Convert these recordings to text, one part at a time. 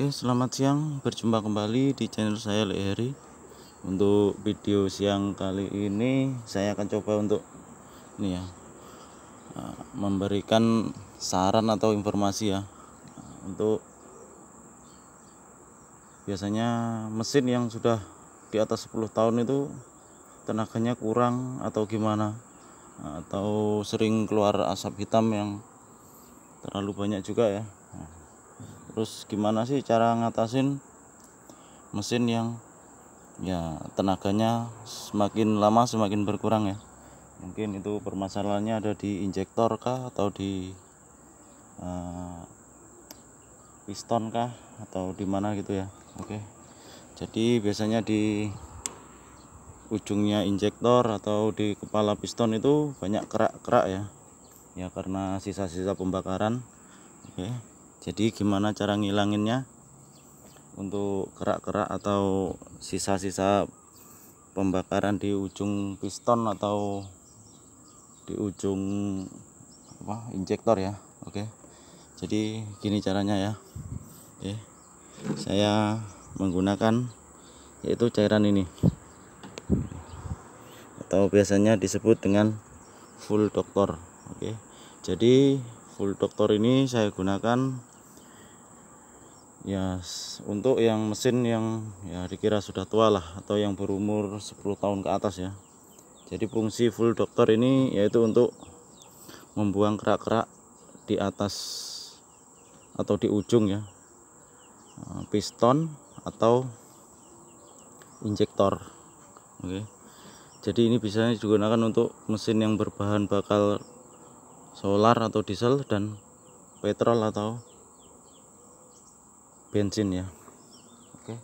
Oke, selamat siang. Berjumpa kembali di channel saya Leheri. Untuk video siang kali ini saya akan coba untuk ini ya. Eh, memberikan saran atau informasi ya eh, untuk biasanya mesin yang sudah di atas 10 tahun itu tenaganya kurang atau gimana eh, atau sering keluar asap hitam yang terlalu banyak juga ya terus gimana sih cara ngatasin mesin yang ya tenaganya semakin lama semakin berkurang ya mungkin itu permasalahannya ada di injektor kah atau di uh, piston kah atau di mana gitu ya oke jadi biasanya di ujungnya injektor atau di kepala piston itu banyak kerak-kerak ya ya karena sisa-sisa pembakaran oke okay jadi gimana cara ngilanginnya untuk kerak-kerak atau sisa-sisa pembakaran di ujung piston atau di ujung apa injektor ya oke jadi gini caranya ya oke saya menggunakan yaitu cairan ini atau biasanya disebut dengan full doktor oke jadi full doktor ini saya gunakan ya untuk yang mesin yang ya dikira sudah tua lah atau yang berumur 10 tahun ke atas ya jadi fungsi full doctor ini yaitu untuk membuang kerak-kerak di atas atau di ujung ya eh, piston atau injektor oke jadi ini bisa digunakan untuk mesin yang berbahan bakal solar atau diesel dan petrol atau bensin ya oke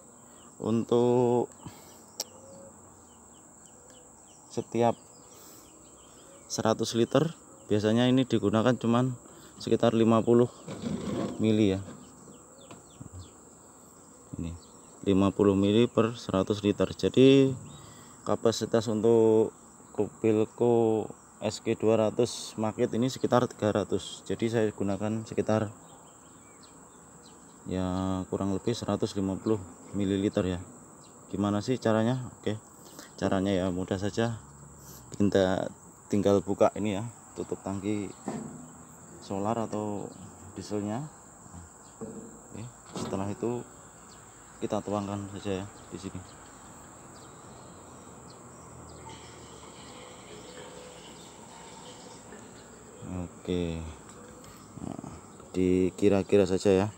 untuk setiap 100 liter biasanya ini digunakan cuman sekitar 50 mili ya ini 50 mili per 100 liter jadi kapasitas untuk kubilku SK200 market ini sekitar 300 jadi saya gunakan sekitar ya kurang lebih 150 ml ya gimana sih caranya oke caranya ya mudah saja kita tinggal buka ini ya tutup tangki solar atau dieselnya oke, setelah itu kita tuangkan saja ya di sini oke nah, dikira-kira saja ya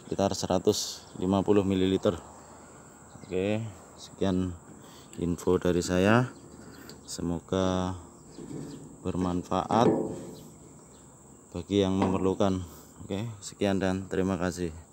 sekitar 150 ml oke sekian info dari saya semoga bermanfaat bagi yang memerlukan oke sekian dan terima kasih